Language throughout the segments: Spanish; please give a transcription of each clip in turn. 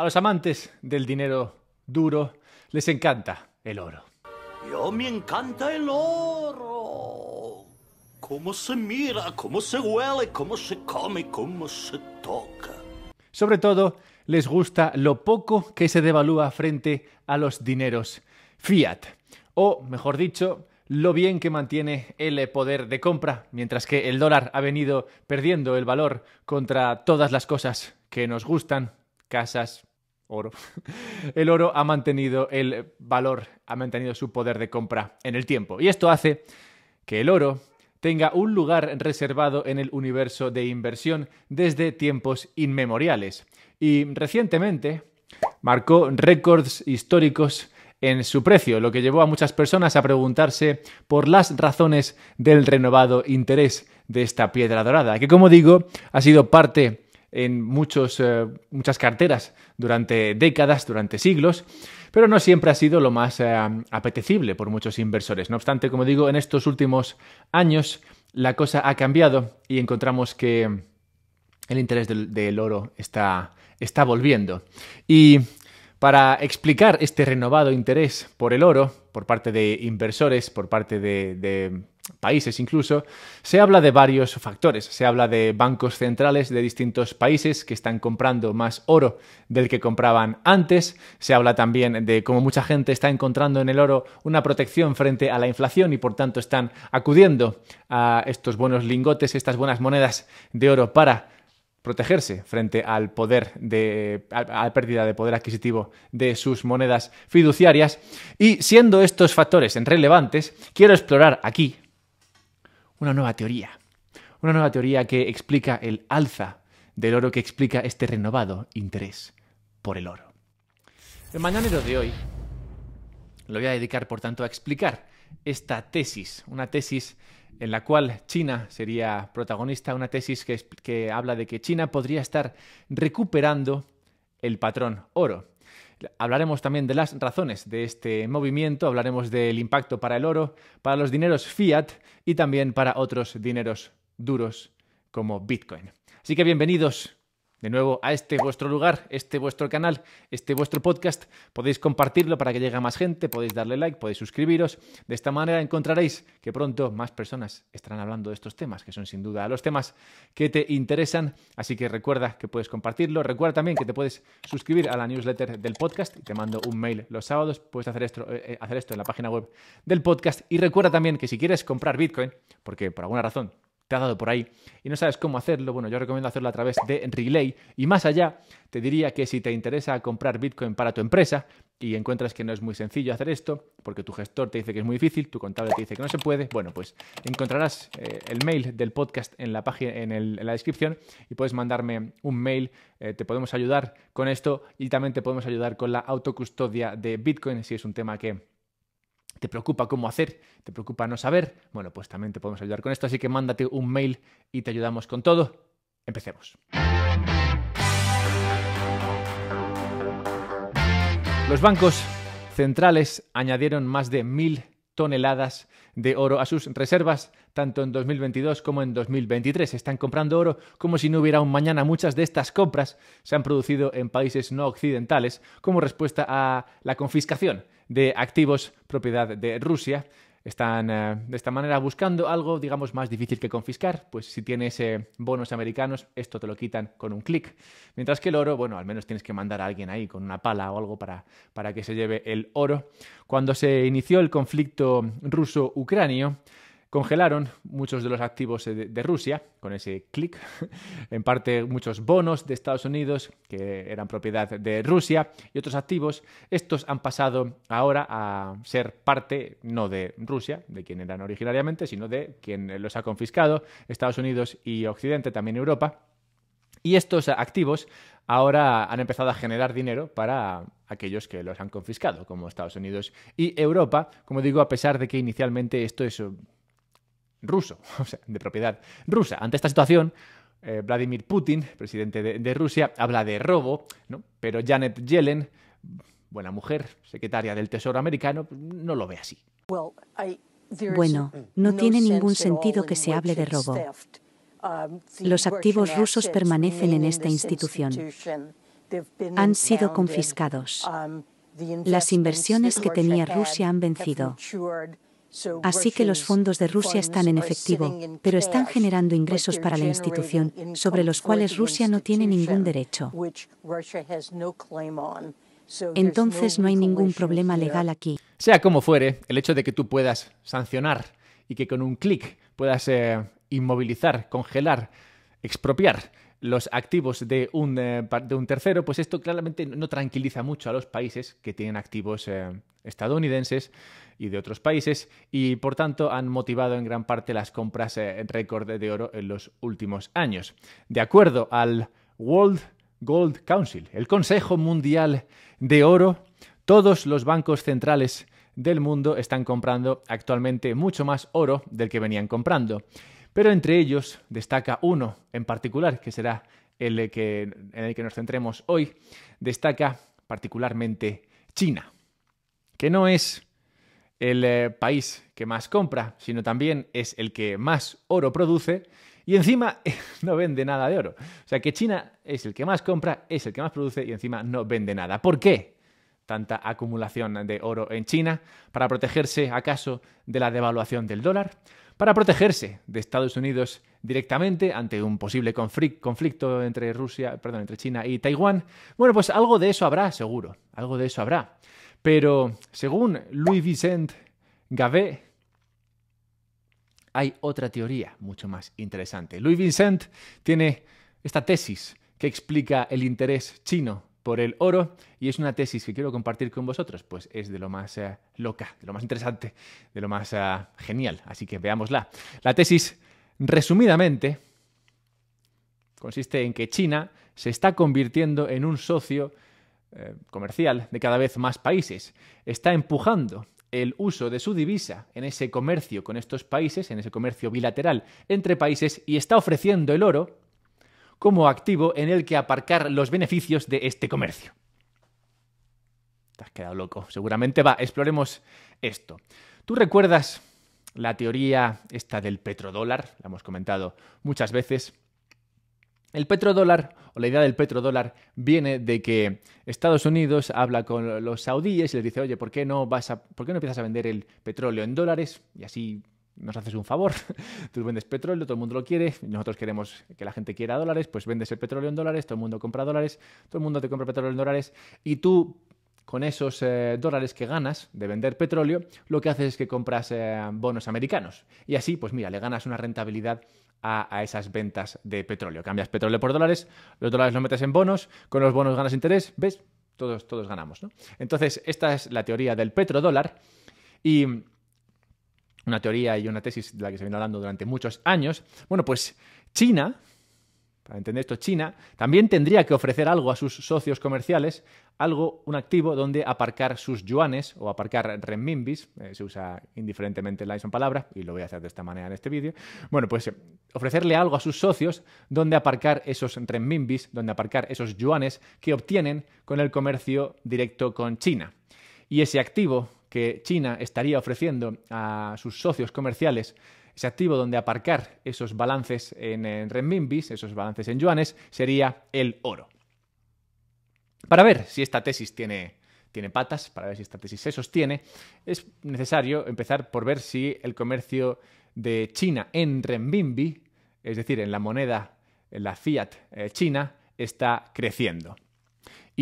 A los amantes del dinero duro les encanta el oro. Yo me encanta el oro. Cómo se mira, cómo se huele, cómo se come, cómo se toca. Sobre todo, les gusta lo poco que se devalúa frente a los dineros fiat. O, mejor dicho, lo bien que mantiene el poder de compra, mientras que el dólar ha venido perdiendo el valor contra todas las cosas que nos gustan, casas, oro, el oro ha mantenido el valor, ha mantenido su poder de compra en el tiempo. Y esto hace que el oro tenga un lugar reservado en el universo de inversión desde tiempos inmemoriales. Y recientemente marcó récords históricos en su precio, lo que llevó a muchas personas a preguntarse por las razones del renovado interés de esta piedra dorada, que como digo, ha sido parte en muchos, eh, muchas carteras durante décadas, durante siglos, pero no siempre ha sido lo más eh, apetecible por muchos inversores. No obstante, como digo, en estos últimos años la cosa ha cambiado y encontramos que el interés del, oro está, está volviendo. Y para explicar este renovado interés por el oro por parte de inversores, por parte de países incluso, se habla de varios factores. Se habla de bancos centrales de distintos países que están comprando más oro del que compraban antes. Se habla también de cómo mucha gente está encontrando en el oro una protección frente a la inflación y por tanto están acudiendo a estos buenos lingotes, estas buenas monedas de oro para protegerse frente al poder de a la pérdida de poder adquisitivo de sus monedas fiduciarias y siendo estos factores relevantes quiero explorar aquí una nueva teoría. Una nueva teoría que explica el alza del oro, que explica este renovado interés por el oro. El mañanero de hoy lo voy a dedicar, por tanto, a explicar esta tesis, una tesis en la cual China sería protagonista, una tesis que, que habla de que China podría estar recuperando el patrón oro. Hablaremos también de las razones de este movimiento, hablaremos del impacto para el oro, para los dineros fiat y también para otros dineros duros como Bitcoin. Así que bienvenidos de nuevo a este vuestro lugar, este vuestro canal, este vuestro podcast. Podéis compartirlo para que llegue a más gente, podéis darle like, podéis suscribiros. De esta manera encontraréis que pronto más personas estarán hablando de estos temas, que son sin duda los temas que te interesan. Así que recuerda que puedes compartirlo. Recuerda también que te puedes suscribir a la newsletter del podcast. Te mando un mail los sábados. Puedes hacer esto, eh, eh, hacer esto en la página web del podcast. Y recuerda también que si quieres comprar Bitcoin, porque por alguna razón te ha dado por ahí y no sabes cómo hacerlo, bueno, yo recomiendo hacerlo a través de Relay. Y más allá, te diría que si te interesa comprar Bitcoin para tu empresa y encuentras que no es muy sencillo hacer esto, porque tu gestor te dice que es muy difícil, tu contable te dice que no se puede, bueno, pues encontrarás eh, el mail del podcast en la página, en, la descripción y puedes mandarme un mail, eh, te podemos ayudar con esto y también te podemos ayudar con la autocustodia de Bitcoin si es un tema que ¿Te preocupa cómo hacer? ¿Te preocupa no saber? Bueno, pues también te podemos ayudar con esto, así que mándate un mail y te ayudamos con todo. Empecemos. Los bancos centrales añadieron más de mil toneladas de oro a sus reservas, tanto en 2022 como en 2023. Están comprando oro como si no hubiera un mañana. Muchas de estas compras se han producido en países no occidentales como respuesta a la confiscación de activos propiedad de Rusia están eh, de esta manera buscando algo, digamos, más difícil que confiscar. Pues si tienes eh, bonos americanos, esto te lo quitan con un clic. Mientras que el oro, bueno, al menos tienes que mandar a alguien ahí con una pala o algo para, para que se lleve el oro. Cuando se inició el conflicto ruso-ucranio, Congelaron muchos de los activos de, Rusia con ese clic, en parte muchos bonos de Estados Unidos que eran propiedad de Rusia y otros activos. Estos han pasado ahora a ser parte no de Rusia, de quien eran originariamente, sino de quien los ha confiscado, Estados Unidos y Occidente, también Europa. Y estos activos ahora han empezado a generar dinero para aquellos que los han confiscado, como Estados Unidos y Europa. Como digo, a pesar de que inicialmente esto es ruso, o sea, de propiedad rusa. Ante esta situación, eh, Vladimir Putin, presidente de, Rusia, habla de robo, ¿no? pero Janet Yellen, buena mujer, secretaria del Tesoro americano, no lo ve así. Bueno, no tiene ningún sentido que se hable de robo. Um, Los activos rusos permanecen en esta institución. Han sido confiscados. Um, Las inversiones que tenía Rusia han vencido. Así que los fondos de Rusia están en efectivo, pero están generando ingresos para la institución, sobre los cuales Rusia no tiene ningún derecho. Entonces no hay ningún problema legal aquí. Sea como fuere, el hecho de que tú puedas sancionar y que con un clic puedas eh, inmovilizar, congelar, expropiar los activos eh, de un, tercero, pues esto claramente no tranquiliza mucho a los países que tienen activos eh, estadounidenses y de otros países y por tanto han motivado en gran parte las compras eh, récord de oro en los últimos años. De acuerdo al World Gold Council, el Consejo Mundial de Oro, todos los bancos centrales del mundo están comprando actualmente mucho más oro del que venían comprando. Pero entre ellos destaca uno en particular, que será el que, en el que nos centremos hoy, destaca particularmente China, que no es el eh, país que más compra, sino también es el que más oro produce y encima no vende nada de oro. O sea que China es el que más compra, es el que más produce y encima no vende nada. ¿Por qué? tanta acumulación de oro en China, para protegerse acaso de la devaluación del dólar, para protegerse de Estados Unidos directamente ante un posible conflicto entre Rusia, perdón, entre China y Taiwán. Bueno, pues algo de eso habrá, seguro, algo de eso habrá. Pero según Louis vincent Gavet, hay otra teoría mucho más interesante. Louis Vincent tiene esta tesis que explica el interés chino por el oro y es una tesis que quiero compartir con vosotros, pues es de lo más eh, loca, de lo más interesante, de lo más eh, genial. Así que veámosla. La tesis, resumidamente, consiste en que China se está convirtiendo en un socio eh, comercial de cada vez más países. Está empujando el uso de su divisa en ese comercio con estos países, en ese comercio bilateral entre países, y está ofreciendo el oro como activo en el que aparcar los beneficios de este comercio. Te has quedado loco. Seguramente va, exploremos esto. ¿Tú recuerdas la teoría esta del petrodólar? La hemos comentado muchas veces. El petrodólar, o la idea del petrodólar, viene de que Estados Unidos habla con los saudíes y les dice, oye, ¿por qué no, vas a, ¿por qué no empiezas a vender el petróleo en dólares? Y así nos haces un favor, tú vendes petróleo, todo el mundo lo quiere, nosotros queremos que la gente quiera dólares, pues vendes el petróleo en dólares, todo el mundo compra dólares, todo el mundo te compra petróleo en dólares y tú con esos eh, dólares que ganas de vender petróleo, lo que haces es que compras eh, bonos americanos. Y así, pues mira, le ganas una rentabilidad a, esas ventas de petróleo. Cambias petróleo por dólares, los dólares los metes en bonos, con los bonos ganas interés, ¿ves? Todos, todos ganamos, ¿no? Entonces, esta es la teoría del petrodólar y una teoría y una tesis de la que se viene hablando durante muchos años, bueno, pues China, para entender esto, China también tendría que ofrecer algo a sus socios comerciales, algo, un activo donde aparcar sus yuanes o aparcar renminbis, eh, se usa indiferentemente la misma palabra, y lo voy a hacer de esta manera en este vídeo. Bueno, pues eh, ofrecerle algo a sus socios donde aparcar esos renminbis, donde aparcar esos yuanes que obtienen con el comercio directo con China. Y ese activo que China estaría ofreciendo a sus socios comerciales ese activo donde aparcar esos balances en renminbis, esos balances en yuanes, sería el oro. Para ver si esta tesis tiene, patas, para ver si esta tesis se sostiene, es necesario empezar por ver si el comercio de China en renminbi, es decir, en la moneda, en la fiat eh, china, está creciendo.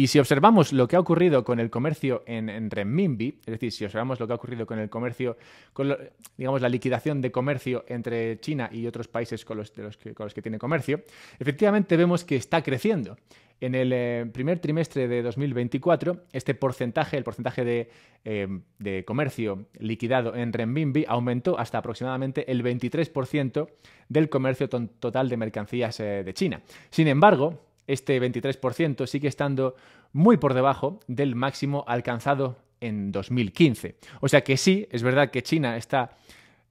Y si observamos lo que ha ocurrido con el comercio en, renminbi, es decir, si observamos lo que ha ocurrido con el comercio, con digamos, la liquidación de comercio entre China y otros países con los, que, tiene comercio, efectivamente vemos que está creciendo. En el eh, primer trimestre de 2024, este porcentaje, el porcentaje de, eh, comercio liquidado en renminbi, aumentó hasta aproximadamente el 23% del comercio total de mercancías eh, de China. Sin embargo, este 23% sigue estando muy por debajo del máximo alcanzado en 2015. O sea que sí, es verdad que China está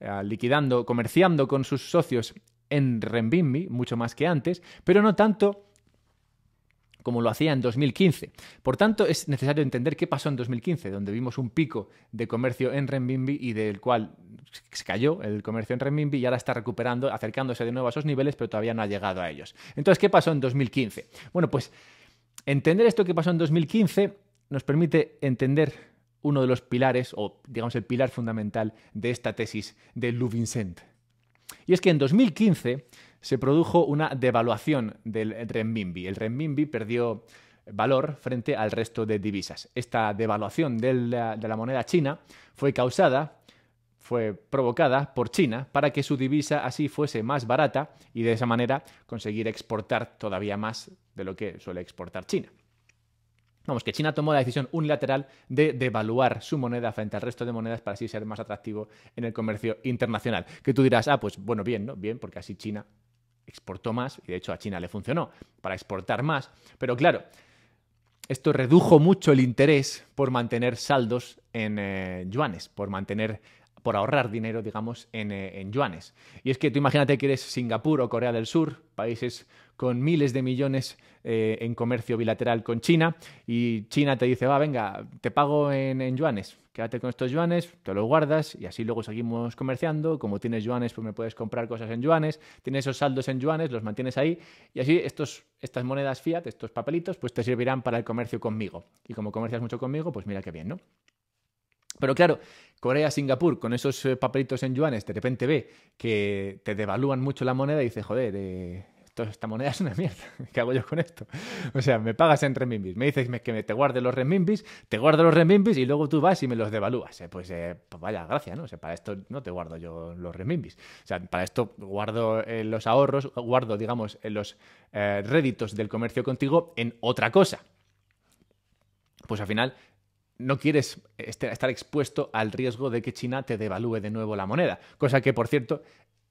eh, liquidando, comerciando con sus socios en renminbi mucho más que antes, pero no tanto como lo hacía en 2015. Por tanto, es necesario entender qué pasó en 2015, donde vimos un pico de comercio en renminbi y del cual se cayó el comercio en renminbi y ahora está recuperando, acercándose de nuevo a esos niveles, pero todavía no ha llegado a ellos. Entonces, ¿qué pasó en 2015? Bueno, pues entender esto que pasó en 2015 nos permite entender uno de los pilares, o digamos el pilar fundamental de esta tesis de Lou Vincent. Y es que en 2015 se produjo una devaluación del renminbi. El renminbi perdió valor frente al resto de divisas. Esta devaluación de la, moneda china fue causada fue provocada por China para que su divisa así fuese más barata y de esa manera conseguir exportar todavía más de lo que suele exportar China. Vamos, que China tomó la decisión unilateral de devaluar su moneda frente al resto de monedas para así ser más atractivo en el comercio internacional. Que tú dirás, ah, pues bueno, bien, ¿no? Bien, porque así China exportó más, y de hecho a China le funcionó para exportar más, pero claro, esto redujo mucho el interés por mantener saldos en eh, yuanes, por mantener por ahorrar dinero, digamos, eh, en, yuanes. Y es que tú imagínate que eres Singapur o Corea del Sur, países con miles de millones eh, en comercio bilateral con China, y China te dice, va, venga, te pago en, yuanes, quédate con estos yuanes, te los guardas y así luego seguimos comerciando. Como tienes yuanes, pues me puedes comprar cosas en yuanes, tienes esos saldos en yuanes, los mantienes ahí y así estos, estas monedas fiat, estos papelitos, pues te servirán para el comercio conmigo. Y como comercias mucho conmigo, pues mira qué bien, ¿no? Pero claro, Corea, Singapur, con esos eh, papelitos en yuanes, de repente ve que te devalúan mucho la moneda y dice, joder, eh, esta moneda es una mierda, ¿qué hago yo con esto? O sea, me pagas en renminbis, me dices que te guarde los renminbis, te guardo los renminbis y luego tú vas y me los devalúas. Eh, pues, pues, vaya gracia, ¿no? O sea, para esto no te guardo yo los renminbis. O sea, para esto guardo los ahorros, guardo, digamos, los réditos del comercio contigo en otra cosa pues al final no quieres este, estar expuesto al riesgo de que China te devalúe de nuevo la moneda. Cosa que, por cierto,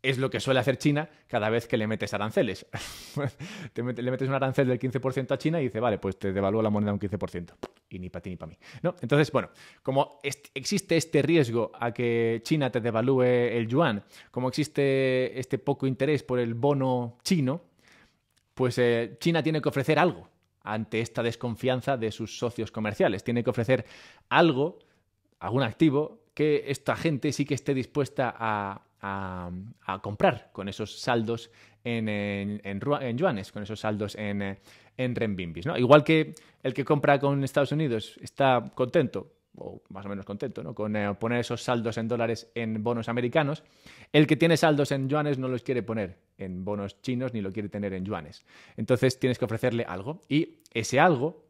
es lo que suele hacer China cada vez que le metes aranceles. le metes un arancel del 15% a China y dice, vale, pues te devalúo la moneda un 15%. Y ni para ti ni para mí. ¿No? Entonces, bueno, como existe este riesgo a que China te devalúe el yuan, como existe este poco interés por el bono chino, pues eh, China tiene que ofrecer algo ante esta desconfianza de sus socios comerciales. Tiene que ofrecer algo, algún activo, que esta gente sí que esté dispuesta a, comprar con esos saldos en, en, yuanes, con esos saldos en, en ¿no? Igual que el que compra con Estados Unidos está contento o más o menos contento, ¿no? Con eh, poner esos saldos en dólares en bonos americanos. El que tiene saldos en yuanes no los quiere poner en bonos chinos ni lo quiere tener en yuanes. Entonces tienes que ofrecerle algo y ese algo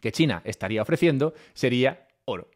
que China estaría ofreciendo sería oro.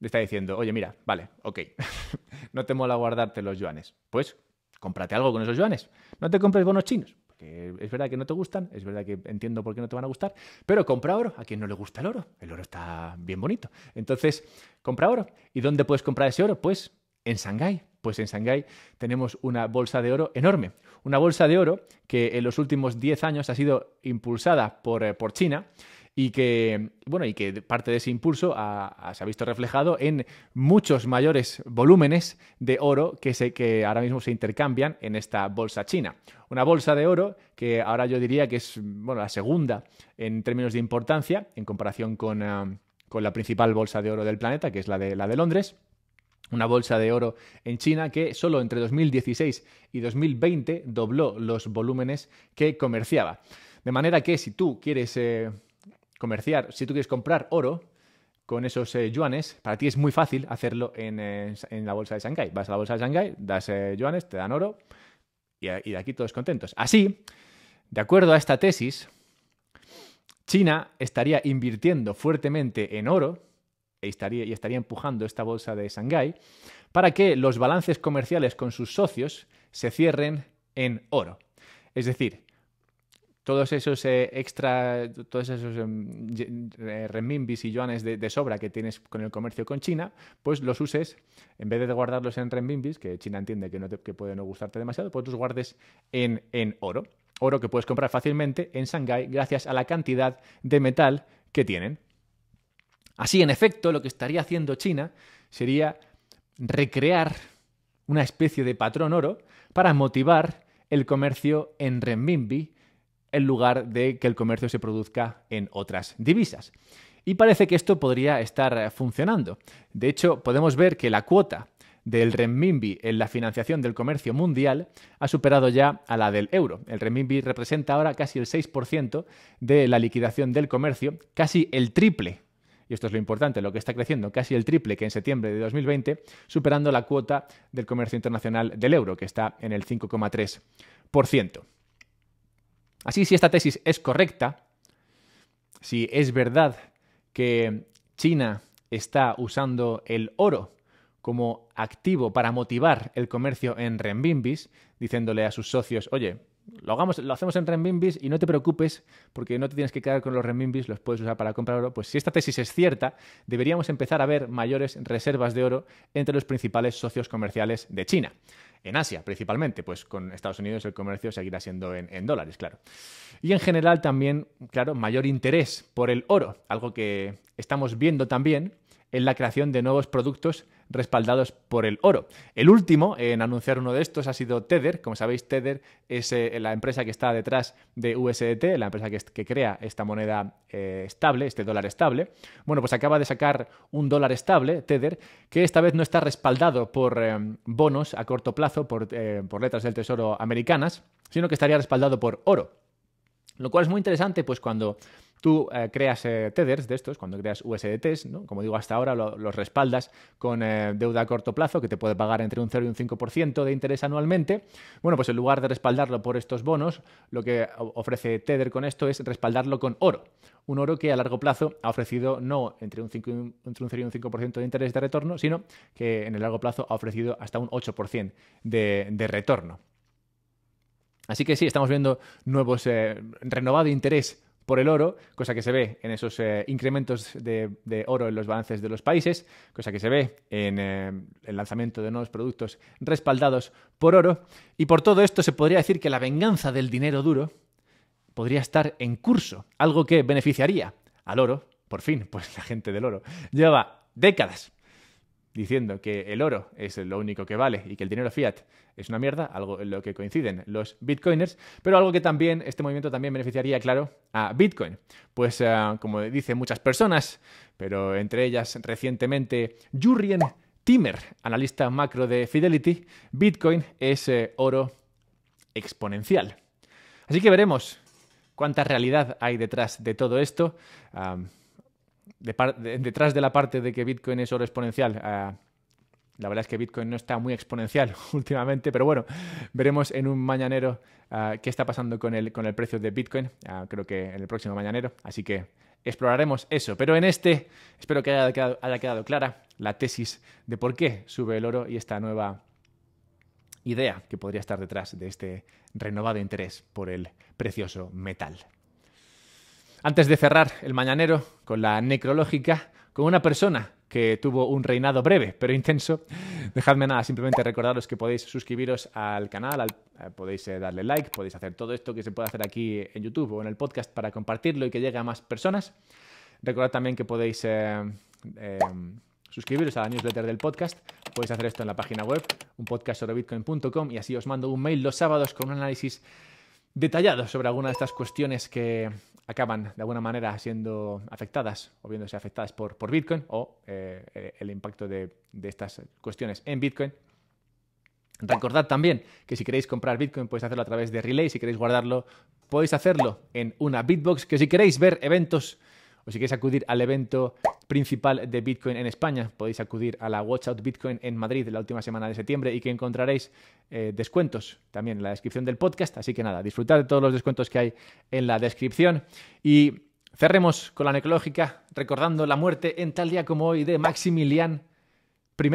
Le está diciendo, oye, mira, vale, ok, no te mola guardarte los yuanes. Pues cómprate algo con esos yuanes. No te compres bonos chinos es verdad que no te gustan, es verdad que entiendo por qué no te van a gustar, pero compra oro, a quien no le gusta el oro, el oro está bien bonito. Entonces, compra oro. ¿Y dónde puedes comprar ese oro? Pues en Shanghái. Pues en Shanghái tenemos una bolsa de oro enorme. Una bolsa de oro que en los últimos 10 años ha sido impulsada por, eh, por China y que, bueno, y que parte de ese impulso se ha visto reflejado en muchos mayores volúmenes de oro que, que ahora mismo se intercambian en esta bolsa china. Una bolsa de oro que ahora yo diría que es bueno, la segunda en términos de importancia en comparación con, ah, la principal bolsa de oro del planeta, que es la de, la de Londres una bolsa de oro en China que solo entre 2016 y 2020 dobló los volúmenes que comerciaba. De manera que si tú quieres eh, comerciar, si tú quieres comprar oro con esos eh, yuanes, para ti es muy fácil hacerlo eh, en, la bolsa de Shanghái. Vas a la bolsa de Shanghái, das eh, yuanes, te dan oro y, de aquí todos contentos. Así, de acuerdo a esta tesis, China estaría invirtiendo fuertemente en oro e estaría, y estaría empujando esta bolsa de Shanghái para que los balances comerciales con sus socios se cierren en oro. Es decir, todos esos eh, extra, todos esos em, renminbis y yuanes de, sobra que tienes con el comercio con China, pues los uses, en vez de guardarlos en renminbis, que China entiende que, puede no gustarte demasiado, pues los guardes en, en oro. Oro que puedes comprar fácilmente en Shanghái gracias a la cantidad de metal que tienen. Así, en efecto, lo que estaría haciendo China sería recrear una especie de patrón oro para motivar el comercio en renminbi en lugar de que el comercio se produzca en otras divisas. Y parece que esto podría estar eh, funcionando. De hecho, podemos ver que la cuota del renminbi en la financiación del comercio mundial ha superado ya a la del euro. El renminbi representa ahora casi el 6% de la liquidación del comercio, casi el triple y esto es lo importante, lo que está creciendo casi el triple que en septiembre de 2020, superando la cuota del comercio internacional del euro, que está en el 5,3%. Así, si esta tesis es correcta, si es verdad que China está usando el oro como activo para motivar el comercio en renminbis, diciéndole a sus socios, oye, lo, hacemos en renminbis y no te preocupes porque no te tienes que quedar con los renminbis, los puedes usar para comprar oro. Pues si esta tesis es cierta, deberíamos empezar a ver mayores reservas de oro entre los principales socios comerciales de China. En Asia, principalmente, pues con Estados Unidos el comercio seguirá siendo en dólares, claro. Y en general también, claro, mayor interés por el oro, algo que estamos viendo también en la creación de nuevos productos respaldados por el oro. El último en anunciar uno de estos ha sido Tether. Como sabéis, Tether es eh, la empresa que está detrás de USDT, la empresa que, crea esta moneda eh, estable, este dólar estable. Bueno, pues acaba de sacar un dólar estable, Tether, que esta vez no está respaldado por eh, bonos a corto plazo, por, por letras del Tesoro americanas, sino que estaría respaldado por oro. Lo cual es muy interesante, pues cuando Tú eh, creas eh, Tether, de estos, cuando creas USDTs, ¿no? como digo hasta ahora, los respaldas con eh, deuda a corto plazo que te puede pagar entre un 0 y un 5% de interés anualmente. Bueno, pues en lugar de respaldarlo por estos bonos, lo que ofrece Tether con esto es respaldarlo con oro. Un oro que a largo plazo ha ofrecido no entre un, 5, 0 y un 5% de interés de retorno, sino que en el largo plazo ha ofrecido hasta un 8% de, retorno. Así que sí, estamos viendo nuevos, renovado interés por el oro, cosa que se ve en esos eh, incrementos de, oro en los balances de los países, cosa que se ve en eh, el lanzamiento de nuevos productos respaldados por oro. Y por todo esto se podría decir que la venganza del dinero duro podría estar en curso, algo que beneficiaría al oro, por fin, pues la gente del oro, lleva décadas diciendo que el oro es lo único que vale y que el dinero fiat es una mierda, algo en lo que coinciden los bitcoiners, pero algo que también, este movimiento también beneficiaría, claro, a Bitcoin. Pues eh, como dicen muchas personas, pero entre ellas recientemente Jurrien Timmer, analista macro de Fidelity, Bitcoin es eh, oro exponencial. Así que veremos cuánta realidad hay detrás de todo esto detrás de la parte de que Bitcoin es oro exponencial. Ah, la verdad es que Bitcoin no está muy exponencial últimamente, pero bueno, veremos en un mañanero ah, qué está pasando con el, con el precio de Bitcoin. Ah, creo que en el próximo mañanero. Así que exploraremos eso. Pero en este, espero que haya quedado clara la tesis de por qué sube el oro y esta nueva idea que podría estar detrás de este renovado interés por el precioso metal. Antes de cerrar el mañanero con la necrológica, con una persona que tuvo un reinado breve pero intenso. Dejadme nada, simplemente recordaros que podéis suscribiros al canal, eh, podéis eh, darle like, podéis hacer todo esto que se puede hacer aquí en YouTube o en el podcast para compartirlo y que llegue a más personas. Recordad también que podéis eh, em, suscribiros a la newsletter del podcast. Podéis hacer esto en la página web, un podcast sobre bitcoin.com y así os mando un mail los sábados con un análisis detallado sobre alguna de estas cuestiones que acaban de alguna manera siendo afectadas o viéndose afectadas por, por Bitcoin o eh, el impacto de, de estas cuestiones en Bitcoin. Recordad también que si queréis comprar Bitcoin podéis hacerlo a través de Relay, si queréis guardarlo podéis hacerlo en una Bitbox, que si queréis ver eventos o si queréis acudir al evento principal de Bitcoin en España, podéis acudir a la Watch Out Bitcoin en Madrid la última semana de septiembre y que encontraréis eh, descuentos también en la descripción del podcast. Así que nada, disfrutar de todos los descuentos que hay en la descripción. Y cerremos con la necrológica recordando la muerte en tal día como hoy de Maximilian I.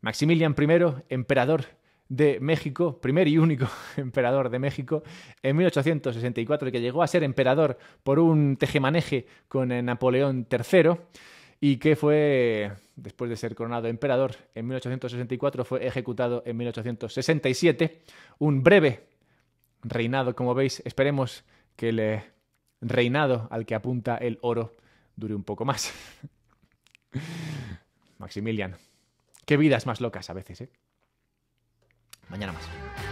Maximilian I, emperador de México, primer y único emperador de México, en 1864 y que llegó a ser emperador por un tejemaneje con eh, Napoleón III y que fue, después de ser coronado emperador en 1864, fue ejecutado en 1867. Un breve reinado, como veis, esperemos que el eh, reinado al que apunta el oro dure un poco más. Maximilian, qué vidas más locas a veces, ¿eh? Mañana más.